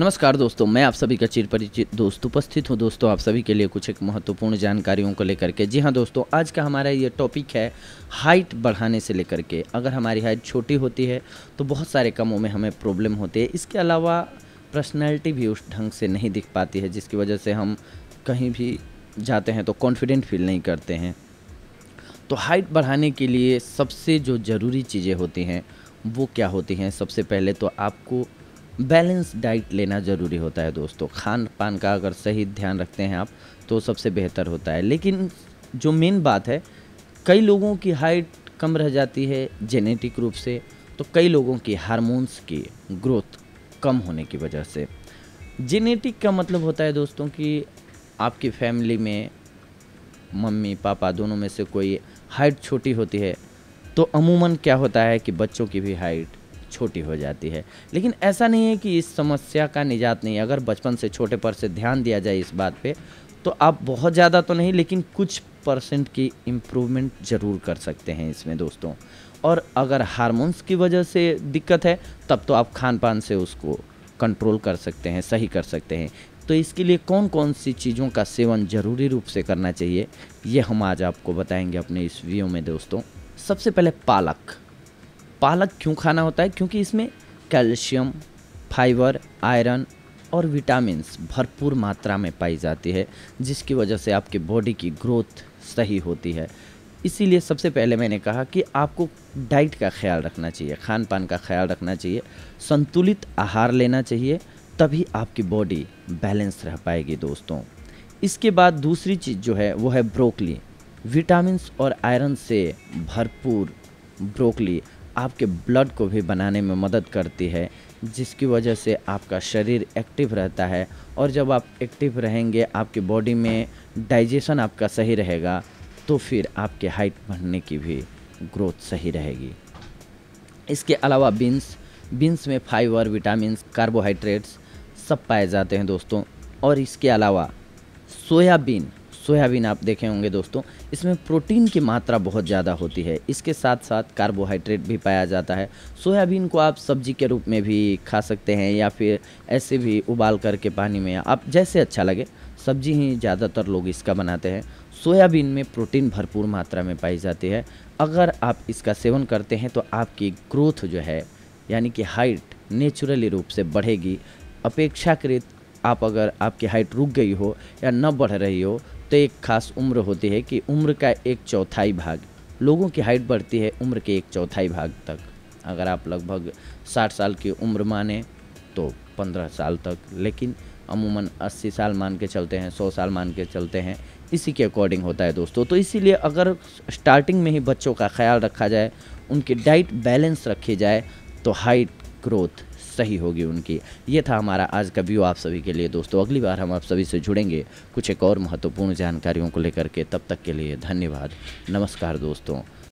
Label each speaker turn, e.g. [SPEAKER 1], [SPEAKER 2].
[SPEAKER 1] नमस्कार दोस्तों मैं आप सभी का चिर परिचित दोस्त उपस्थित हूँ दोस्तों आप सभी के लिए कुछ एक महत्वपूर्ण जानकारियों को लेकर के जी हाँ दोस्तों आज का हमारा ये टॉपिक है हाइट बढ़ाने से लेकर के अगर हमारी हाइट छोटी होती है तो बहुत सारे कामों में हमें प्रॉब्लम होती है इसके अलावा पर्सनैलिटी भी उस ढंग से नहीं दिख पाती है जिसकी वजह से हम कहीं भी जाते हैं तो कॉन्फिडेंट फील नहीं करते हैं तो हाइट बढ़ाने के लिए सबसे जो ज़रूरी चीज़ें होती हैं वो क्या होती हैं सबसे पहले तो आपको बैलेंस डाइट लेना ज़रूरी होता है दोस्तों खान पान का अगर सही ध्यान रखते हैं आप तो सबसे बेहतर होता है लेकिन जो मेन बात है कई लोगों की हाइट कम रह जाती है जेनेटिक रूप से तो कई लोगों की हारमोन्स की ग्रोथ कम होने की वजह से जेनेटिक का मतलब होता है दोस्तों कि आपकी फैमिली में मम्मी पापा दोनों में से कोई हाइट छोटी होती है तो अमूमन क्या होता है कि बच्चों की भी हाइट छोटी हो जाती है लेकिन ऐसा नहीं है कि इस समस्या का निजात नहीं अगर बचपन से छोटे पर से ध्यान दिया जाए इस बात पर तो आप बहुत ज़्यादा तो नहीं लेकिन कुछ परसेंट की इम्प्रूवमेंट ज़रूर कर सकते हैं इसमें दोस्तों और अगर हारमोन्स की वजह से दिक्कत है तब तो आप खान पान से उसको कंट्रोल कर सकते हैं सही कर सकते हैं तो इसके लिए कौन कौन सी चीज़ों का सेवन ज़रूरी रूप से करना चाहिए ये हम आज आपको बताएंगे अपने इस वीडियो में दोस्तों सबसे पहले पालक पालक क्यों खाना होता है क्योंकि इसमें कैल्शियम फाइबर आयरन और विटामिन्स भरपूर मात्रा में पाई जाती है जिसकी वजह से आपके बॉडी की ग्रोथ सही होती है इसीलिए सबसे पहले मैंने कहा कि आपको डाइट का ख्याल रखना चाहिए खान पान का ख्याल रखना चाहिए संतुलित आहार लेना चाहिए तभी आपकी बॉडी बैलेंस रह पाएगी दोस्तों इसके बाद दूसरी चीज़ जो है वो है ब्रोकली विटामिन और आयरन से भरपूर ब्रोकली आपके ब्लड को भी बनाने में मदद करती है जिसकी वजह से आपका शरीर एक्टिव रहता है और जब आप एक्टिव रहेंगे आपकी बॉडी में डाइजेशन आपका सही रहेगा तो फिर आपके हाइट बढ़ने की भी ग्रोथ सही रहेगी इसके अलावा बीन्स बीन्स में फाइबर विटामिन कार्बोहाइड्रेट्स सब पाए जाते हैं दोस्तों और इसके अलावा सोयाबीन सोयाबीन आप देखे होंगे दोस्तों इसमें प्रोटीन की मात्रा बहुत ज़्यादा होती है इसके साथ साथ कार्बोहाइड्रेट भी पाया जाता है सोयाबीन को आप सब्जी के रूप में भी खा सकते हैं या फिर ऐसे भी उबाल करके पानी में आप जैसे अच्छा लगे सब्जी ही ज़्यादातर लोग इसका बनाते हैं सोयाबीन में प्रोटीन भरपूर मात्रा में पाई जाती है अगर आप इसका सेवन करते हैं तो आपकी ग्रोथ जो है यानी कि हाइट नेचुरली रूप से बढ़ेगी अपेक्षाकृत आप अगर आपकी हाइट रुक गई हो या न बढ़ रही हो तो एक खास उम्र होती है कि उम्र का एक चौथाई भाग लोगों की हाइट बढ़ती है उम्र के एक चौथाई भाग तक अगर आप लगभग साठ साल की उम्र माने तो पंद्रह साल तक लेकिन अमूमन अस्सी साल मान के चलते हैं सौ साल मान के चलते हैं इसी के अकॉर्डिंग होता है दोस्तों तो इसीलिए अगर स्टार्टिंग में ही बच्चों का ख्याल रखा जाए उनकी डाइट बैलेंस रखी जाए तो हाइट ग्रोथ सही होगी उनकी ये था हमारा आज का व्यू आप सभी के लिए दोस्तों अगली बार हम आप सभी से जुड़ेंगे कुछ एक और महत्वपूर्ण जानकारियों को लेकर के तब तक के लिए धन्यवाद नमस्कार दोस्तों